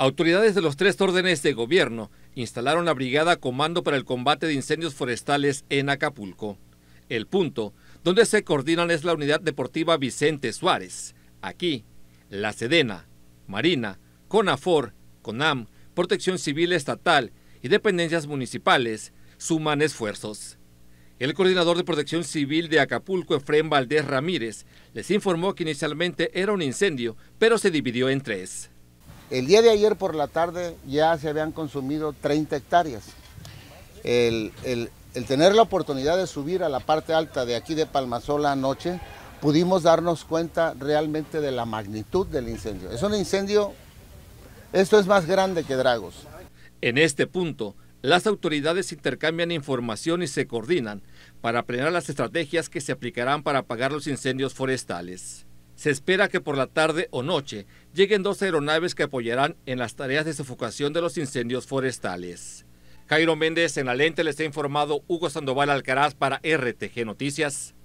Autoridades de los tres órdenes de gobierno instalaron la Brigada Comando para el Combate de Incendios Forestales en Acapulco. El punto donde se coordinan es la Unidad Deportiva Vicente Suárez. Aquí, la Sedena, Marina, CONAFOR, CONAM, Protección Civil Estatal y dependencias municipales suman esfuerzos. El coordinador de Protección Civil de Acapulco, Efrén Valdés Ramírez, les informó que inicialmente era un incendio, pero se dividió en tres. El día de ayer por la tarde ya se habían consumido 30 hectáreas. El, tener la oportunidad de subir a la parte alta de aquí de Palmazola anoche, pudimos darnos cuenta realmente de la magnitud del incendio. Es un incendio, esto es más grande que Dragos. En este punto, las autoridades intercambian información y se coordinan para planear las estrategias que se aplicarán para apagar los incendios forestales. Se espera que por la tarde o noche lleguen dos aeronaves que apoyarán en las tareas de sofocación de los incendios forestales. Jairo Méndez en la lente les ha informado Hugo Sandoval Alcaraz para RTG Noticias.